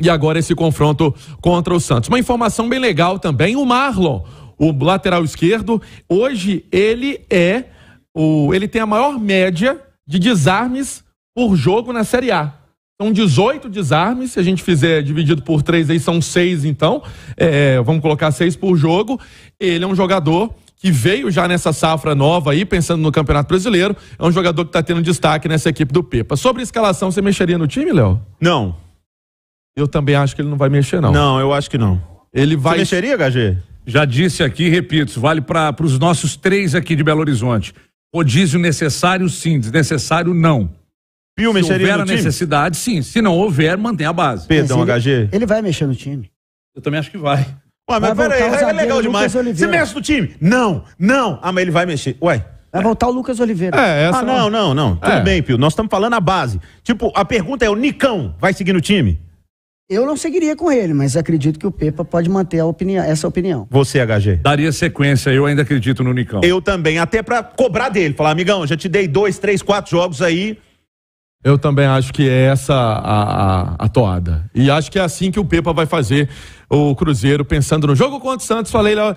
e agora esse confronto contra o Santos. Uma informação bem legal também, o Marlon, o lateral esquerdo, hoje ele é o ele tem a maior média de desarmes por jogo na Série A. São 18 desarmes, se a gente fizer dividido por 3 aí são 6 então, é, vamos colocar 6 por jogo. Ele é um jogador que veio já nessa safra nova aí, pensando no Campeonato Brasileiro, é um jogador que está tendo destaque nessa equipe do Pepa. Sobre a escalação, você mexeria no time, Léo? Não, eu também acho que ele não vai mexer, não. Não, eu acho que não. Ele vai. Você mexeria, HG? Já disse aqui, repito, vale para os nossos três aqui de Belo Horizonte. Rodízio necessário, sim. Desnecessário, não. Pio se houver a necessidade, sim. Se não houver, mantém a base. Perdão, ele, HG. Ele vai mexer no time. Eu também acho que vai. Ué, mas peraí, é legal demais. Você mexe no time? Não, não. Ah, mas ele vai mexer. Ué. Vai voltar o Lucas Oliveira. É, essa ah, não, é não, não. não. É. Tudo bem, Pio. Nós estamos falando a base. Tipo, a pergunta é: o Nicão vai seguir no time? Eu não seguiria com ele, mas acredito que o Pepa pode manter opinião, essa opinião. Você, HG? Daria sequência, eu ainda acredito no Nicão. Eu também, até para cobrar dele, falar, amigão, já te dei dois, três, quatro jogos aí. Eu também acho que é essa a, a, a toada. E acho que é assim que o Pepa vai fazer o Cruzeiro pensando no jogo contra o Santos. Falei lá,